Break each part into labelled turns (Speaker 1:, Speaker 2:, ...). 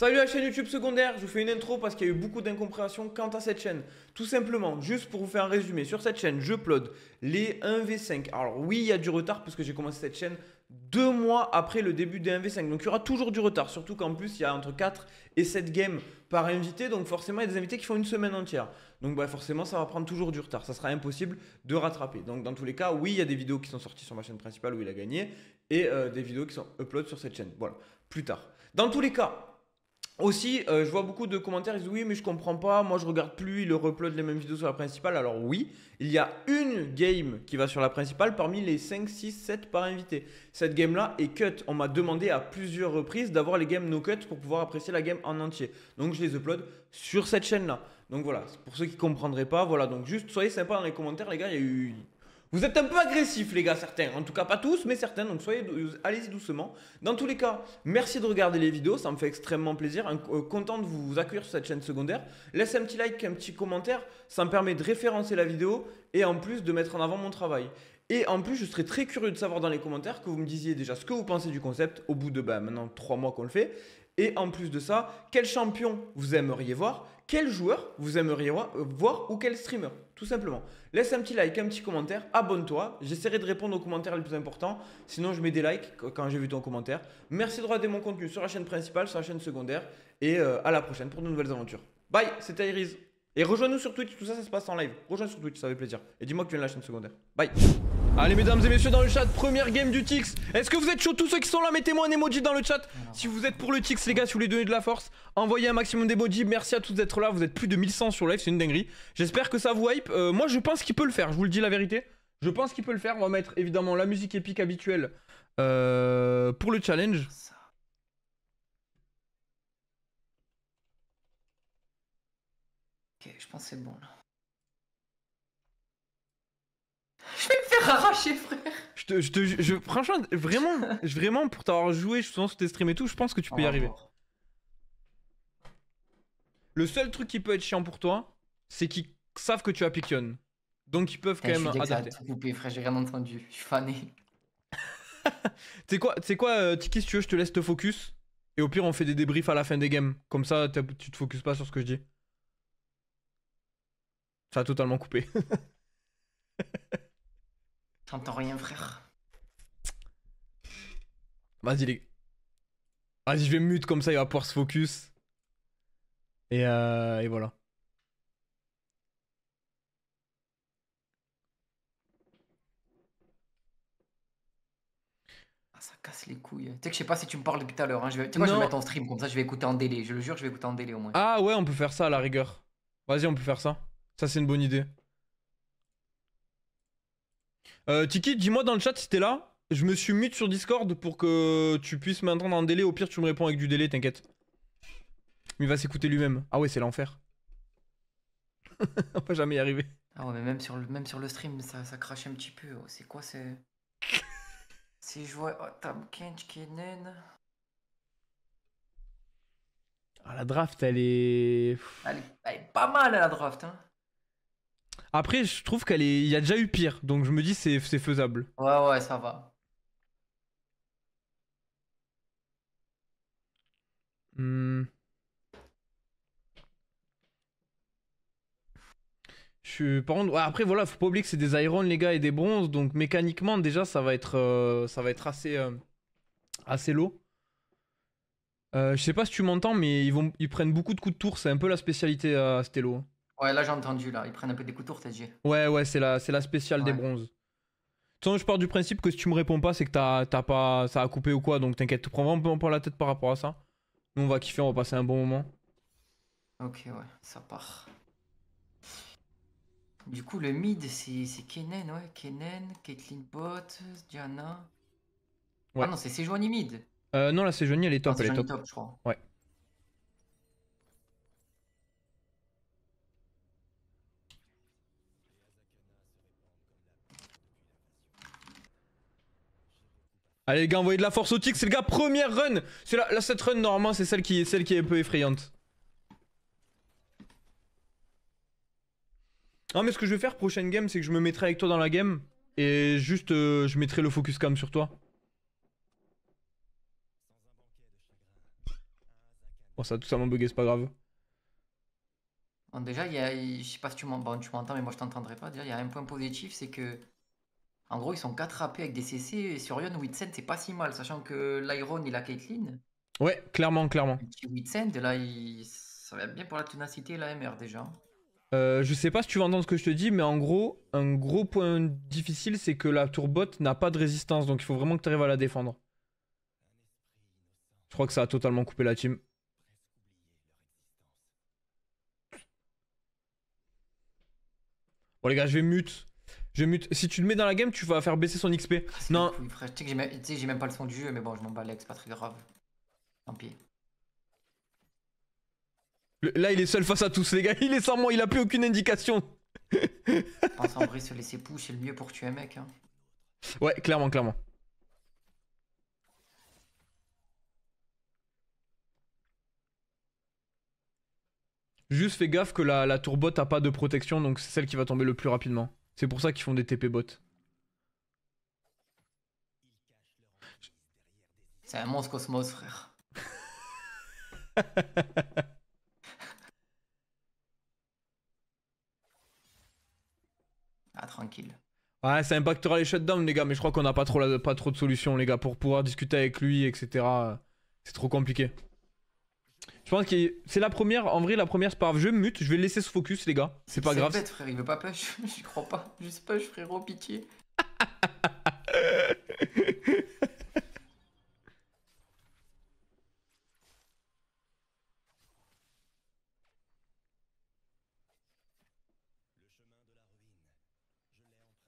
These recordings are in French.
Speaker 1: Salut la chaîne YouTube secondaire, je vous fais une intro parce qu'il y a eu beaucoup d'incompréhensions quant à cette chaîne. Tout simplement, juste pour vous faire un résumé, sur cette chaîne, je plode les 1v5. Alors oui, il y a du retard parce que j'ai commencé cette chaîne deux mois après le début des 1v5. Donc il y aura toujours du retard, surtout qu'en plus il y a entre 4 et 7 games par invité. Donc forcément, il y a des invités qui font une semaine entière. Donc bah, forcément, ça va prendre toujours du retard. Ça sera impossible de rattraper. Donc dans tous les cas, oui, il y a des vidéos qui sont sorties sur ma chaîne principale où il a gagné et euh, des vidéos qui sont upload sur cette chaîne. Voilà, plus tard. Dans tous les cas, aussi, euh, je vois beaucoup de commentaires qui disent oui, mais je comprends pas, moi je regarde plus, le uploadent les mêmes vidéos sur la principale. Alors oui, il y a une game qui va sur la principale parmi les 5, 6, 7 par invité. Cette game-là est cut. On m'a demandé à plusieurs reprises d'avoir les games no cut pour pouvoir apprécier la game en entier. Donc je les upload sur cette chaîne-là. Donc voilà, pour ceux qui ne comprendraient pas, voilà, donc juste soyez sympa dans les commentaires les gars, il y a eu vous êtes un peu agressifs, les gars, certains. En tout cas, pas tous, mais certains. Donc, soyez allez-y doucement. Dans tous les cas, merci de regarder les vidéos. Ça me fait extrêmement plaisir. Euh, content de vous accueillir sur cette chaîne secondaire. Laissez un petit like, un petit commentaire. Ça me permet de référencer la vidéo et en plus de mettre en avant mon travail. Et en plus, je serais très curieux de savoir dans les commentaires que vous me disiez déjà ce que vous pensez du concept au bout de ben, maintenant 3 mois qu'on le fait. Et en plus de ça, quel champion vous aimeriez voir, quel joueur vous aimeriez voir euh, ou quel streamer. Tout simplement. Laisse un petit like, un petit commentaire, abonne-toi. J'essaierai de répondre aux commentaires les plus importants. Sinon, je mets des likes quand j'ai vu ton commentaire. Merci de regarder mon contenu sur la chaîne principale, sur la chaîne secondaire. Et euh, à la prochaine pour de nouvelles aventures. Bye, c'était Iris. Et rejoins-nous sur Twitch, tout ça, ça se passe en live. Rejoins sur Twitch, ça fait plaisir. Et dis-moi que tu viens la chaîne secondaire. Bye. Allez mesdames et messieurs dans le chat, première game du Tix Est-ce que vous êtes chaud Tous ceux qui sont là, mettez-moi un emoji dans le chat Si vous êtes pour le Tix les gars, si vous voulez donner de la force Envoyez un maximum d'emojis, merci à tous d'être là Vous êtes plus de 1100 sur live, c'est une dinguerie J'espère que ça vous hype, euh, moi je pense qu'il peut le faire Je vous le dis la vérité, je pense qu'il peut le faire On va mettre évidemment la musique épique habituelle euh, Pour le challenge Ok, je pense c'est bon là Je vais me faire arracher, frère. Je je je, franchement, vraiment, vraiment, pour t'avoir joué souvent sur tes streams et tout, je pense que tu peux y arriver. Le seul truc qui peut être chiant pour toi, c'est qu'ils savent que tu as Piction. Donc ils peuvent quand même adapter. Je coupé, frère, j'ai rien entendu. Je suis fané. c'est quoi, c'est quoi, euh, Tiki, si tu veux, je te laisse te focus. Et au pire, on fait des débriefs à la fin des games. Comme ça, tu te focuses pas sur ce que je dis. Ça a totalement coupé. J'entends rien, frère. Vas-y, les. Vas-y, je vais mute comme ça, il va pouvoir se focus. Et, euh, et voilà.
Speaker 2: Ah, ça casse les couilles. Tu sais que je sais pas si tu me parles depuis tout à l'heure. Hein. vais... Tu sais je vais mettre en stream comme ça, je vais écouter en délai.
Speaker 1: Je le jure, je vais écouter en délai au moins. Ah ouais, on peut faire ça à la rigueur. Vas-y, on peut faire ça. Ça, c'est une bonne idée. Euh, Tiki, dis-moi dans le chat si t'es là. Je me suis mute sur Discord pour que tu puisses m'entendre en délai. Au pire, tu me réponds avec du délai, t'inquiète. il va s'écouter lui-même. Ah ouais, c'est l'enfer. On va jamais y arriver.
Speaker 2: Ah ouais, mais même sur le, même sur le stream, ça, ça crache un petit peu. Oh, c'est quoi c'est. Si je vois oh,
Speaker 1: Ah, la draft, elle est. Elle,
Speaker 2: est, elle est pas mal, la draft. Hein.
Speaker 1: Après, je trouve qu'elle y a déjà eu pire, donc je me dis c'est c'est faisable.
Speaker 2: Ouais, ouais, ça va.
Speaker 1: Hmm. Je suis après voilà, faut pas oublier que c'est des irons les gars et des bronzes, donc mécaniquement déjà ça va être euh, ça va être assez euh, assez lourd. Euh, je sais pas si tu m'entends, mais ils vont ils prennent beaucoup de coups de tour, c'est un peu la spécialité à Stello.
Speaker 2: Ouais, là j'ai entendu, là. Ils prennent un peu des couteaux t'as dit.
Speaker 1: Ouais, ouais, c'est la, c'est la spéciale des bronzes. façon je pars du principe que si tu me réponds pas, c'est que t'as, pas, ça a coupé ou quoi, donc t'inquiète, tu prends vraiment pas la tête par rapport à ça. Nous, on va kiffer, on va passer un bon moment.
Speaker 2: Ok, ouais, ça part. Du coup, le mid, c'est, c'est Kenen, ouais. Kenen, Caitlyn bot, Diana. Ah non, c'est Sejuani mid.
Speaker 1: Euh, non, la Sejuani elle est top. elle est top. Ouais. Allez les gars, envoyez de la force au tic, c'est le gars, première run C'est là, cette run normalement c'est celle qui, celle qui est un peu effrayante. Non mais ce que je vais faire prochaine game, c'est que je me mettrai avec toi dans la game. Et juste, euh, je mettrai le focus cam sur toi. Bon ça, tout simplement bugué, c'est pas grave.
Speaker 2: Bon, déjà, y a, je sais pas si tu m'entends, mais moi je t'entendrai pas. Déjà, il y a un point positif, c'est que en gros, ils sont 4 AP avec des CC. Et sur Yon, Witsend c'est pas si mal, sachant que l'Iron, il a Caitlyn.
Speaker 1: Ouais, clairement, clairement. Et là,
Speaker 2: ça va bien pour la ténacité et la MR déjà.
Speaker 1: Euh, je sais pas si tu vas entendre ce que je te dis, mais en gros, un gros point difficile, c'est que la tourbotte n'a pas de résistance, donc il faut vraiment que tu arrives à la défendre. Je crois que ça a totalement coupé la team. Bon les gars, je vais mute. Si tu le mets dans la game, tu vas faire baisser son XP. Ah, non. Tu sais que j'ai même... pas le son du jeu, mais bon, je m'en bats c'est pas très grave. Tant pis. là, il est seul face à tous, les gars. Il est sans moi, il a plus aucune indication. pense en se laisser pousser c'est le mieux pour tuer un mec. Hein. Ouais, clairement, clairement. Juste fais gaffe que la, la tourbotte a pas de protection, donc c'est celle qui va tomber le plus rapidement. C'est pour ça qu'ils font des TP bots.
Speaker 2: C'est un monstre cosmos, frère. ah, tranquille.
Speaker 1: Ouais, ça impactera les shutdowns, les gars, mais je crois qu'on n'a pas trop, pas trop de solutions, les gars, pour pouvoir discuter avec lui, etc. C'est trop compliqué. Je pense que c'est la première, en vrai, la première, c'est pas grave. Je mute, je vais le laisser sous focus, les gars. C'est pas grave.
Speaker 2: frère, il veut pas push. je crois pas. Juste push, frérot, pitié.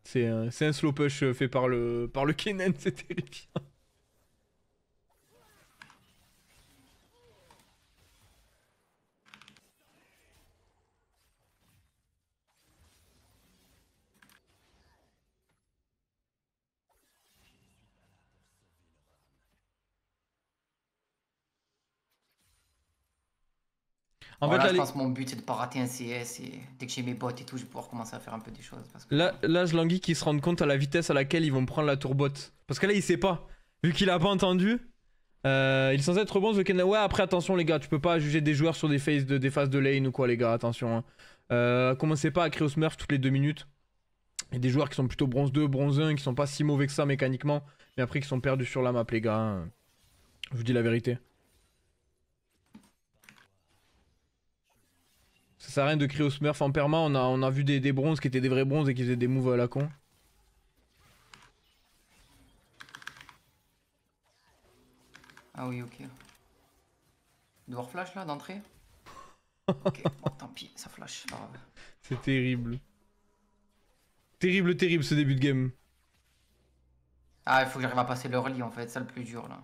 Speaker 1: C'est un, slow push euh, fait par le, par le Kenan, c'est terrifiant. En fait, je pense que
Speaker 2: mon but, c'est de pas rater un CS. Et dès que j'ai mes potes et tout, je vais pouvoir commencer à faire un peu des choses.
Speaker 1: Là, je languis qu'ils se rendent compte à la vitesse à laquelle ils vont prendre la tourbotte. Parce que là, il sait pas. Vu qu'il a pas entendu, euh, il est censé être bon Ouais, après, attention, les gars, tu peux pas juger des joueurs sur des phases de, de lane ou quoi, les gars, attention. Hein. Euh, commencez pas à créer au smurf toutes les deux minutes. Il y a des joueurs qui sont plutôt bronze 2, bronze 1, qui sont pas si mauvais que ça mécaniquement, mais après qui sont perdus sur la map, les gars. Hein. Je vous dis la vérité. Ça sert à rien de crier au smurf en perma, on a, on a vu des, bronzes qui étaient des vrais bronzes et qui faisaient des moves à la con. Ah oui,
Speaker 2: ok. Devoir flash là, d'entrée Ok, oh, tant pis, ça flash,
Speaker 1: C'est terrible. Terrible, terrible ce début de game. Ah, il faut que j'arrive à passer
Speaker 2: le en fait, ça le plus dur là.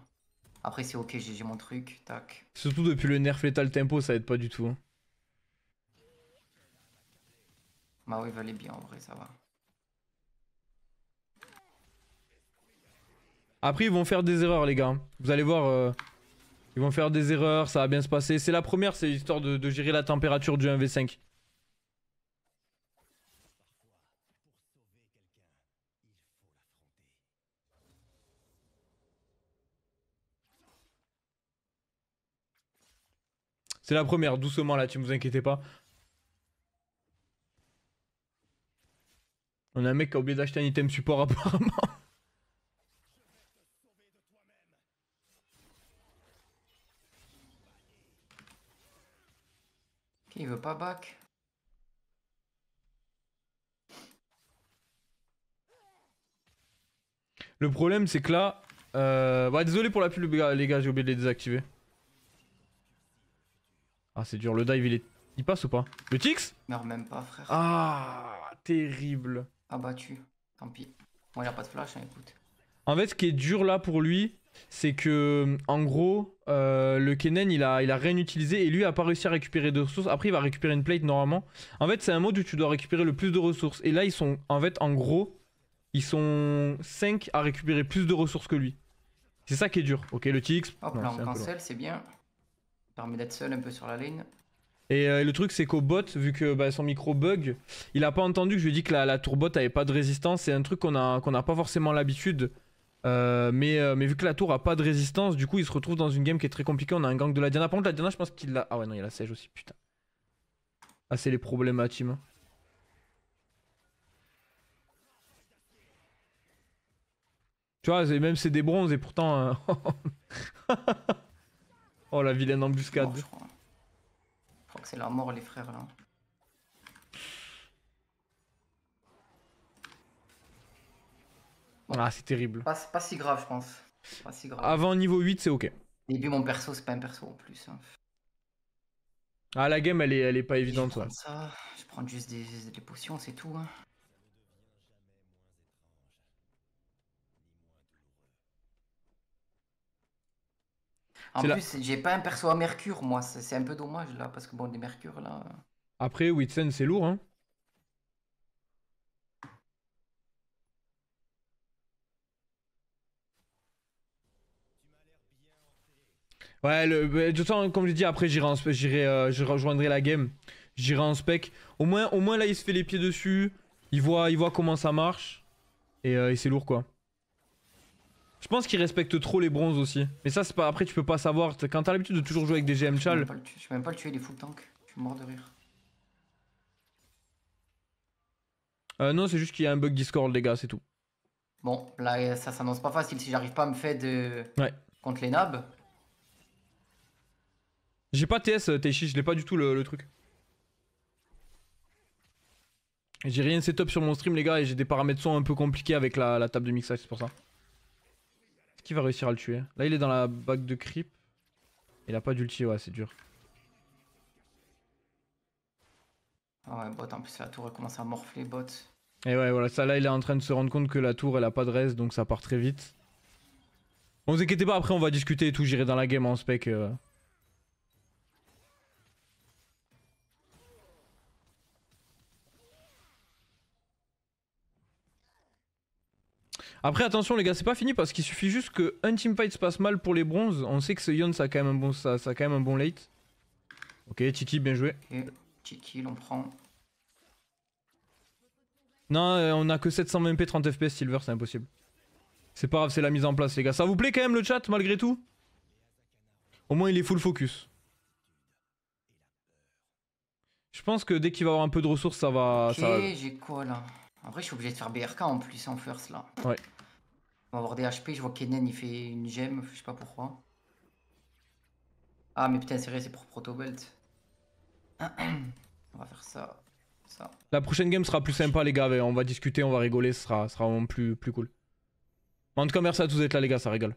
Speaker 2: Après, c'est ok, j'ai mon truc, tac.
Speaker 1: Surtout depuis le nerf létal tempo, ça aide pas du tout. Hein.
Speaker 2: Bah oui, valait bien en vrai, ça va.
Speaker 1: Après, ils vont faire des erreurs, les gars. Vous allez voir, euh, ils vont faire des erreurs, ça va bien se passer. C'est la première, c'est histoire de, gérer la température du 1v5. C'est la première, doucement là, tu ne vous inquiétez pas. On a un mec qui a oublié d'acheter un item support apparemment.
Speaker 2: Il veut pas back.
Speaker 1: Le problème c'est que là... Euh... désolé pour la pub les gars, j'ai oublié de les désactiver. Ah c'est dur, le dive il est... Il passe ou pas Le Tix Non même pas frère. Ah
Speaker 2: terrible abattu. Tant pis. bon il a pas de flash, hein, écoute.
Speaker 1: En fait, ce qui est dur là pour lui, c'est que, en gros, euh, le Kennen il a, il a rien utilisé et lui a pas réussi à récupérer de ressources. Après, il va récupérer une plate normalement. En fait, c'est un mode où tu dois récupérer le plus de ressources. Et là, ils sont, en fait, en gros, ils sont 5 à récupérer plus de ressources que lui. C'est ça qui est dur. Ok, le TX. Hop, là, on cancel,
Speaker 2: c'est bien. permet d'être seul un peu sur la ligne.
Speaker 1: Euh, et le truc, c'est qu'au bot, vu que bah, son micro bug, il a pas entendu que je lui ai que la, tour bot avait pas de résistance. C'est un truc qu'on n'a pas forcément l'habitude. Euh, mais, euh, mais, vu que la tour a pas de résistance, du coup, il se retrouve dans une game qui est très compliquée. On a un gang de la Diana. Par contre, la Diana, je pense qu'il l'a. Ah ouais, non, il a la sèche aussi, putain. Ah, c'est les problèmes à hein. team. Tu vois, même c'est des bronzes et pourtant. oh la vilaine embuscade
Speaker 2: c'est leur mort, les frères, là.
Speaker 1: c'est terrible. Pas,
Speaker 2: si grave, je pense. si
Speaker 1: Avant niveau 8, c'est ok. Et puis mon perso, c'est pas un perso en plus. Hein. Ah, la game, elle est, elle est pas évidente. Je ça. Je prends juste des, potions, c'est tout. Hein.
Speaker 2: En plus, j'ai pas un perso à Mercure, moi. C'est un peu dommage, là, parce que bon, des Mercure, là.
Speaker 1: Après, Witsen c'est lourd, hein. Ouais, le, bah, de temps, comme je dis après, j'irai j'irai, euh, je rejoindrai la game. J'irai en spec. Au moins, au moins, là, il se fait les pieds dessus. Il voit, il voit comment ça marche. et euh, c'est lourd, quoi. Je pense qu'il respecte trop les bronzes aussi. Mais ça, c'est pas. Après, tu peux pas savoir. Quand t'as l'habitude de toujours jouer avec des GM Chal.
Speaker 2: Je peux même pas le tuer, des full tank. Je suis mort de rire.
Speaker 1: Euh, non, c'est juste qu'il y a un bug Discord, les gars, c'est tout.
Speaker 2: Bon, là, ça s'annonce pas facile. Si j'arrive pas
Speaker 1: à me faire de. Ouais. Contre les nabs. J'ai pas TS, euh, Teishi, je l'ai pas du tout le, truc. J'ai rien setup sur mon stream, les gars, et j'ai des paramètres son un peu compliqués avec la, la table de mixage, c'est pour ça va réussir à le tuer Là, il est dans la bague de creep. Il a pas d'ulti, ouais, c'est dur.
Speaker 2: Ah ouais, bot, en plus, la tour, commence à morfler, bot.
Speaker 1: Et ouais, voilà, ça là, il est en train de se rendre compte que la tour, elle a pas de reste, donc ça part très vite. On vous inquiétez pas, après, on va discuter et tout, j'irai dans la game en spec. Euh. Après, attention les gars, c'est pas fini parce qu'il suffit juste que un team se passe mal pour les bronzes. On sait que ce Yon, ça a quand même un bon, ça, a quand même un bon late. Ok, Tiki, bien joué.
Speaker 2: Mm. Tiki, on prend.
Speaker 1: Non, euh, on a que 720p 30 fps Silver, c'est impossible. C'est pas grave, c'est la mise en place les gars. Ça vous plaît quand même le chat malgré tout Au moins il est full focus. Je pense que dès qu'il va avoir un peu de ressources, ça va... Ok, ça...
Speaker 2: j'ai quoi là en vrai, je suis obligé de faire BRK en plus en first là. Ouais. On va avoir des HP, je vois Kenen, il fait une gemme, je sais pas pourquoi. Ah mais putain c'est vrai, c'est pour Protobelt. on va faire ça,
Speaker 1: La prochaine game sera plus sympa les gars, on va discuter, on va rigoler, ce sera, vraiment plus, cool. En tout cas merci à tous d'être là les gars, ça rigole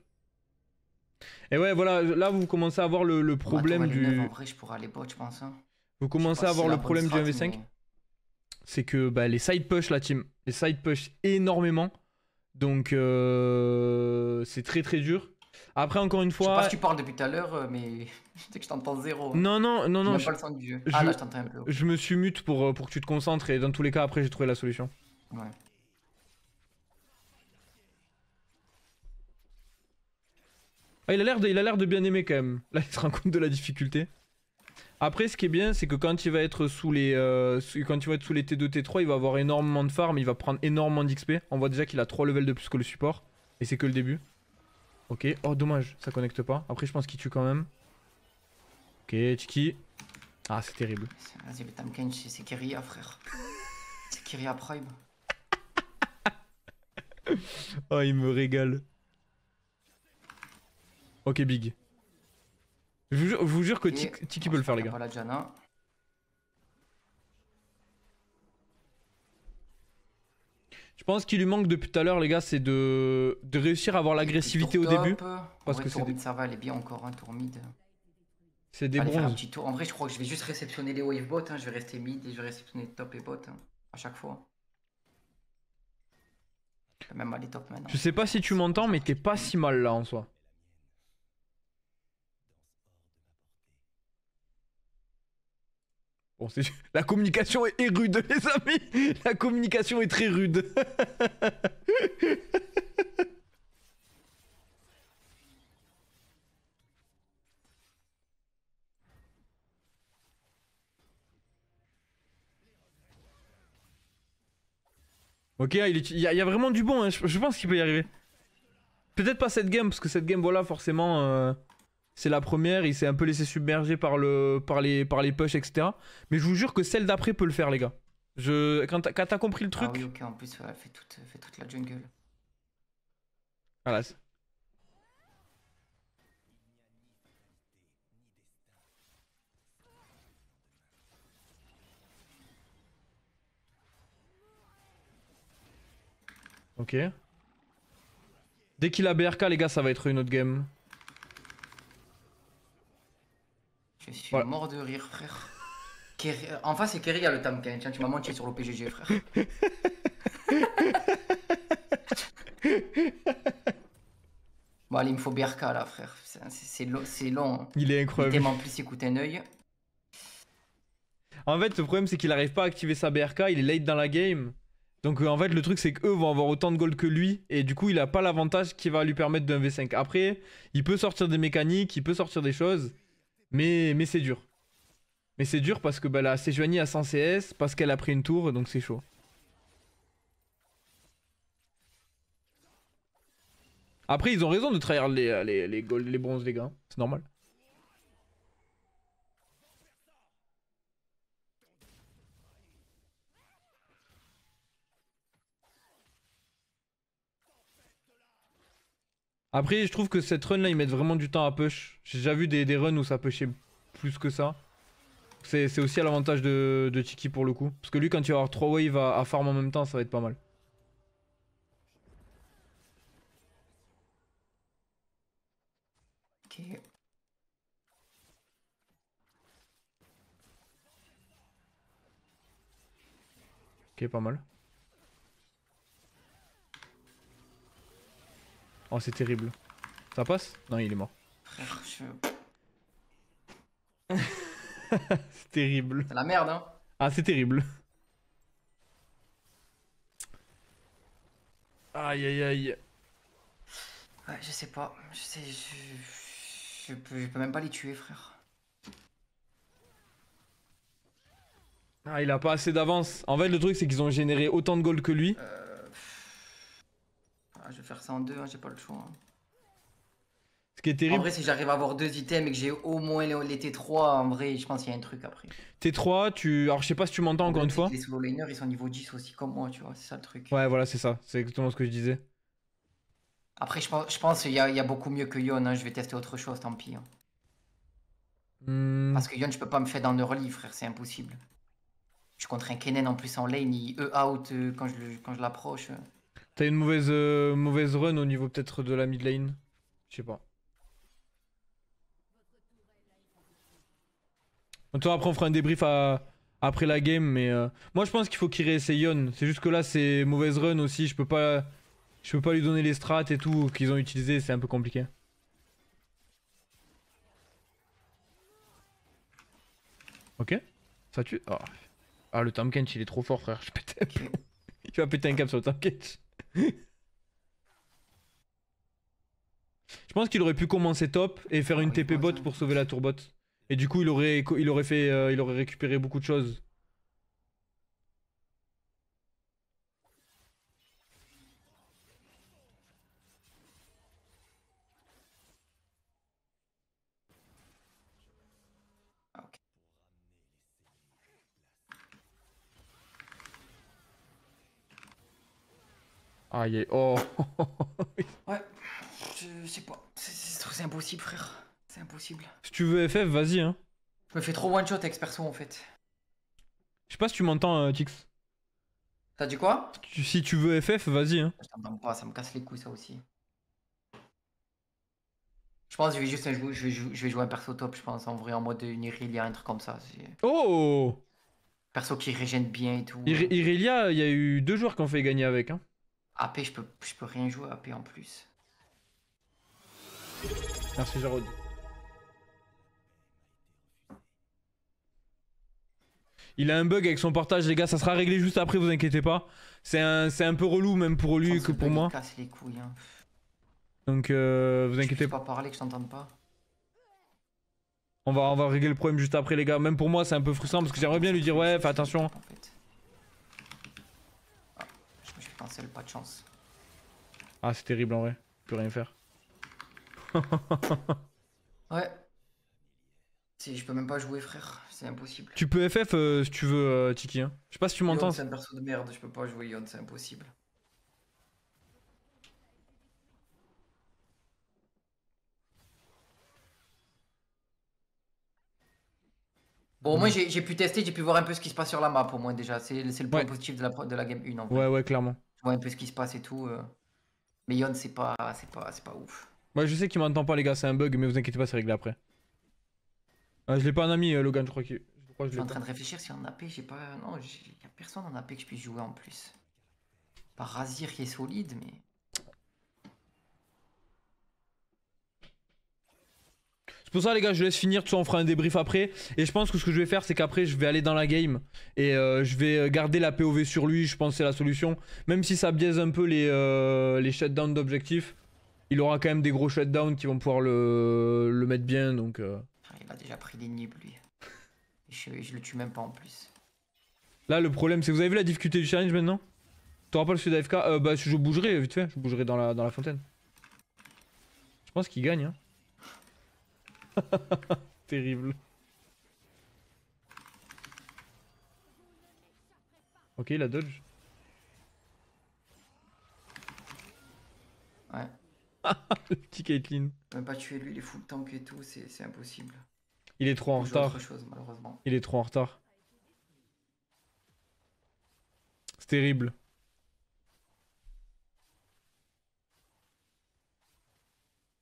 Speaker 1: Et ouais voilà, là vous commencez à avoir le, bah, problème du... En vrai, je
Speaker 2: pourrais aller bot, je pense. Hein.
Speaker 1: Vous commencez à avoir le problème du v 5 c'est que bah, les side push la team, les side push énormément. Donc euh, c'est très très dur. Après encore une fois. Je sais pas si tu
Speaker 2: parles depuis tout à l'heure, euh, mais je sais que je t'entends zéro. Hein. Non non non non. Je... du t'entends
Speaker 1: Je me suis mute pour euh, pour que tu te concentres et dans tous les cas après j'ai trouvé la solution. Ouais. Ah, il a l'air il a l'air de bien aimer quand même. Là il se rend compte de la difficulté. Après, ce qui est bien, c'est que quand il va être sous les, euh, quand être sous les T2, T3, il va avoir énormément de farm, il va prendre énormément d'XP. On voit déjà qu'il a 3 levels de plus que le support. Et c'est que le début. Ok. Oh, dommage, ça connecte pas. Après, je pense qu'il tue quand même. Ok, Chiki. Ah, c'est terrible.
Speaker 2: Vas-y, le Tamken, c'est Kyria, frère. C'est Kiria Prime.
Speaker 1: oh, il me régale. Ok, Big. Je vous, jure, que Tiki, peut le faire, les gars. Je pense qu'il lui manque depuis tout à l'heure, les gars, c'est de... réussir à avoir l'agressivité au début. Parce que c'est. Ça
Speaker 2: va, elle est bien encore, un hein, tour mid.
Speaker 1: C'est des En
Speaker 2: vrai, je crois que je vais juste réceptionner les wave bots. Hein. Je vais rester mid et je vais réceptionner top et bot hein, à chaque fois.
Speaker 1: Je vais même top maintenant. Je sais pas si tu m'entends, mais t'es pas si mal là en soi. la communication est rude, les amis. La communication est très rude. ok, il, y a, vraiment du bon. Hein. Je, pense qu'il peut y arriver. Peut-être pas cette game, parce que cette game, voilà, forcément... Euh... C'est la première, il s'est un peu laissé submerger par, le, par, les, par les pushs, etc. Mais je vous jure que celle d'après peut le faire, les gars. Je, quand t'as compris le ah truc. ok, en plus, elle fait toute, fait toute la jungle. Voilà. Ok. Dès qu'il a BRK, les gars, ça va être une autre game. Je suis mort
Speaker 2: de rire, frère. Euh, en c'est Kerry à le Tamkin. Tiens, tu m'as menti sur le PGG, frère. bon, allez, il me faut Berka là, frère. C'est long, Il est incroyable. en plus écoute un œil.
Speaker 1: En fait, le problème, c'est qu'il arrive pas à activer sa BRK. Il est late dans la game. Donc, euh, en fait, le truc, c'est qu'eux vont avoir autant de gold que lui. Et du coup, il a pas l'avantage qui va lui permettre d'un V5. Après, il peut sortir des mécaniques, il peut sortir des choses. Mais, mais c'est dur. Mais c'est dur parce que bah, la Sejuani à 100 CS, parce qu'elle a pris une tour, donc c'est chaud. Après, ils ont raison de trahir les, les, les, les bronzes, les gars. C'est normal. Après, je trouve que cette run là, ils mettent vraiment du temps à push. J'ai déjà vu des, runs où ça pushait plus que ça. C'est aussi à l'avantage de, Chiki pour le coup. Parce que lui, quand il va avoir 3 waves à, à farm en même temps, ça va être pas mal. Ok. Ok, pas mal. Oh, c'est terrible. Ça passe Non, il est mort. c'est terrible. C'est la merde, hein Ah, c'est terrible. Aïe, aïe, aïe. Ouais, je sais pas. Je sais... Je, peux, même pas les tuer, frère. Ah, il a pas assez d'avance. En fait, le truc, c'est qu'ils ont généré autant de gold que lui. Euh, je vais faire ça en deux, hein, j'ai pas le choix. Hein. Ce qui est terrible. En vrai,
Speaker 2: si j'arrive à avoir deux items et que j'ai au moins les, T3, en vrai, je pense qu'il y a un truc après.
Speaker 1: T3, tu. Alors, je sais pas si tu m'entends encore une fois. Les slow laners, ils sont niveau 10 aussi, comme
Speaker 2: moi, tu vois, c'est ça le truc.
Speaker 1: Ouais, voilà, c'est ça, c'est exactement ce que je disais.
Speaker 2: Après, je pense, qu'il y, a beaucoup mieux que Yon, hein, je vais tester autre chose, tant pis.
Speaker 1: Hmm. Parce
Speaker 2: que Yon, je peux pas me faire dans early, frère, c'est impossible. Je suis contre un Kennen en plus en lane, il E out euh, quand je l'approche. Euh.
Speaker 1: T'as une mauvaise, euh, mauvaise run au niveau peut-être de la mid lane. Je sais pas. après, on fera un débrief après la game, mais euh, moi je pense qu'il faut qu'il réessaye Yon. C'est juste que là, c'est mauvaise run aussi. Je peux pas, je peux pas lui donner les strats et tout qu'ils ont utilisé. C'est un peu compliqué. Ok. Ça tue. Ah. ah, le Tom il est trop fort, frère. Je pète un Tu vas péter un cap sur le je pense qu'il aurait pu commencer top et faire une TP bot pour sauver la tourbotte. Et du coup, il aurait, il aurait, fait, euh, il aurait récupéré beaucoup de choses. Aïe, oh Ouais, je
Speaker 2: sais pas. C'est impossible, frère. C'est impossible.
Speaker 1: Si tu veux FF, vas-y, hein. Je me fais
Speaker 2: trop one shot avec perso en fait.
Speaker 1: Je sais pas si tu m'entends, euh, Tix. T'as dit quoi Si tu veux FF, vas-y, hein. Je
Speaker 2: t'entends pas, ça me casse les couilles, ça aussi. Je pense que je vais juste jouer, je vais, un perso top, je pense, en vrai, en mode une Irelia, un truc comme ça. Oh Perso qui régène bien et
Speaker 1: tout. Irelia, il y a eu deux joueurs qui ont fait gagner avec, hein. AP, je peux, je
Speaker 2: peux rien jouer à AP en plus.
Speaker 1: Merci Jarod. Il a un bug avec son partage, les gars, ça sera réglé juste après, vous inquiétez pas. C'est un, peu relou, même pour lui que pour moi.
Speaker 2: Hein.
Speaker 1: Donc, euh, vous inquiétez pas.
Speaker 2: parler, que je t'entende pas.
Speaker 1: On va, va régler le problème juste après, les gars. Même pour moi, c'est un peu frustrant parce que j'aimerais bien lui dire, ouais, fais attention
Speaker 2: c'est le pas de chance.
Speaker 1: Ah, c'est terrible en vrai. Plus rien faire.
Speaker 2: ouais. Si je peux même pas jouer, frère. C'est impossible.
Speaker 1: Tu peux FF euh, si tu veux, euh, Tiki. Hein. Je sais pas si tu m'entends. C'est un
Speaker 2: perso de merde. Je peux pas jouer c'est impossible. Bon, au moins mm. j'ai pu tester, j'ai pu voir un peu ce qui se passe sur la map, au moins déjà. C'est le point positif de la, game 1. En
Speaker 1: vrai Ouais, ouais, clairement
Speaker 2: vois un peu ce qui se passe et tout. Euh. Mais Yon, c'est pas, c'est pas, c'est pas ouf.
Speaker 1: Moi, je sais qu'il m'entend pas, les gars, c'est un bug, mais vous inquiétez pas, c'est réglé après. Ah, je l'ai pas un ami, euh, Logan, je crois que. Je, crois je, suis en train de réfléchir
Speaker 2: si en AP, j'ai pas. Non, y a personne en AP que je puisse jouer en plus.
Speaker 1: Pas Razir qui est solide, mais. C'est pour ça, les gars, je laisse finir. Tout ça, on fera un débrief après. Et je pense que ce que je vais faire, c'est qu'après, je vais aller dans la game. Et euh, je vais garder la POV sur lui. Je pense que c'est la solution. Même si ça biaise un peu les, euh, les shutdowns d'objectifs, il aura quand même des gros shutdowns qui vont pouvoir le, mettre bien. Donc, euh.
Speaker 2: Il a déjà pris des nibs, lui. Je, le tue même pas en plus.
Speaker 1: Là, le problème, c'est que vous avez vu la difficulté du challenge maintenant T'auras pas le sud AFK Bah, je bougerai vite fait. Je bougerai dans la, dans la fontaine. Je pense qu'il gagne. Hein. Terrible. Ok, la dodge. Ouais. le petit Caitlyn.
Speaker 2: va pas tuer lui, il est full tank et tout, c'est impossible.
Speaker 1: Il est trop en retard. Il est trop en retard. C'est terrible.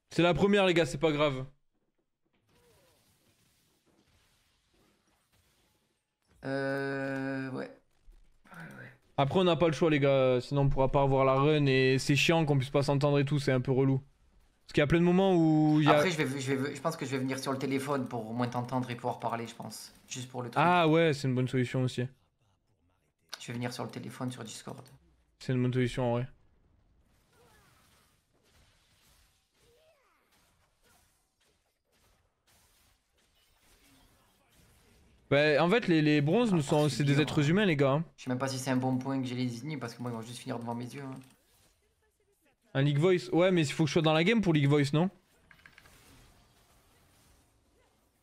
Speaker 1: C'est la première les gars, c'est pas grave. Euh, ouais. Après, on n'a pas le choix, les gars. Sinon, on pourra pas avoir la run et c'est chiant qu'on puisse pas s'entendre et tout. C'est un peu relou. Parce qu'il y a plein de moments où. Après, je,
Speaker 2: vais, je, vais, je, pense que je vais venir sur le téléphone pour au moins t'entendre et pouvoir parler, je pense. Juste pour le truc.
Speaker 1: Ah ouais, c'est une bonne solution aussi.
Speaker 2: Je vais venir sur le téléphone, sur Discord.
Speaker 1: C'est une bonne solution en vrai. Bah, en fait, les, bronzes, nous sont, c'est des êtres humains, les gars. Hein. Je sais même pas si c'est un bon point que j'ai les ignis
Speaker 2: parce que moi ils vont juste finir devant mes yeux. Hein.
Speaker 1: Un League Voice. Ouais, mais il faut que je sois dans la game pour League Voice, non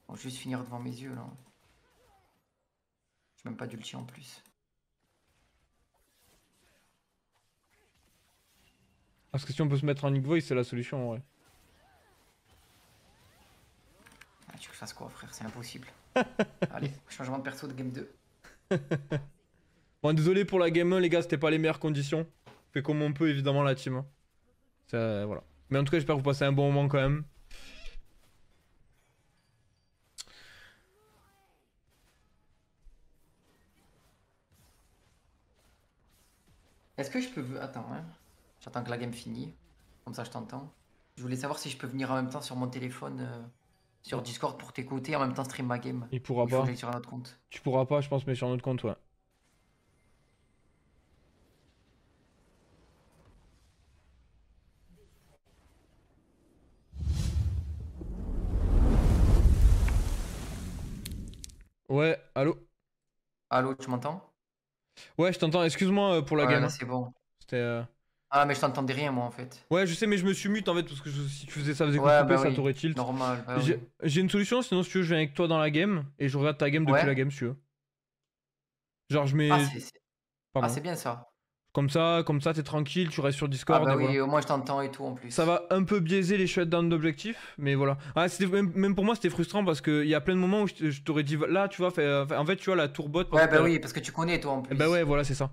Speaker 2: Ils vont juste finir devant mes yeux là.
Speaker 1: J'ai même pas d'ulti en plus. Parce que si on peut se mettre en League Voice, c'est la solution, ouais. je fasse quoi, frère C'est impossible.
Speaker 2: Allez, changement de perso de game 2.
Speaker 1: bon, désolé pour la game 1, les gars, c'était pas les meilleures conditions. Fait comme on peut, évidemment, la team. Hein. voilà. Mais en tout cas, j'espère que vous passez un bon moment quand même.
Speaker 2: Est-ce que je peux... Attends, hein. j'attends que la game finisse. Comme ça, je t'entends. Je voulais savoir si je peux venir en même temps sur mon téléphone. Euh, sur Discord pour t'écouter en même temps stream ma game. Il pourra pas. Sur un compte.
Speaker 1: Tu pourras pas, je pense, mais sur notre compte, ouais. Ouais, allô Allô, tu m'entends Ouais, je t'entends. Excuse-moi euh, pour la ouais, game. Hein. c'est bon. C'était. Euh, ah, mais je t'entendais rien, moi, en fait. Ouais, je sais, mais je me suis mute, en fait, parce que si tu faisais ça, faisait ouais, couper, bah ça t'aurait tilt. Normal. Bah j'ai une solution, sinon, si tu veux, je viens avec toi dans la game et je regarde ta game depuis la game, si tu veux. Genre, je mets. Ah, ah, c'est bien ça. Comme ça, comme ça, t'es tranquille, tu restes sur ah, Discord. Ah bah oui, au
Speaker 2: moins je t'entends et tout en plus.
Speaker 1: Ça va un peu biaiser les shutdowns d'objectifs, mais voilà. Ah, même, même, pour moi, c'était frustrant parce qu'il y a plein de moments où je, t'aurais dit là, tu vois, euh, en fait, tu vois la tourbotte Ouais, bah oui, parce que tu connais toi en eh bah plus. Bah ouais, voilà, c'est ça.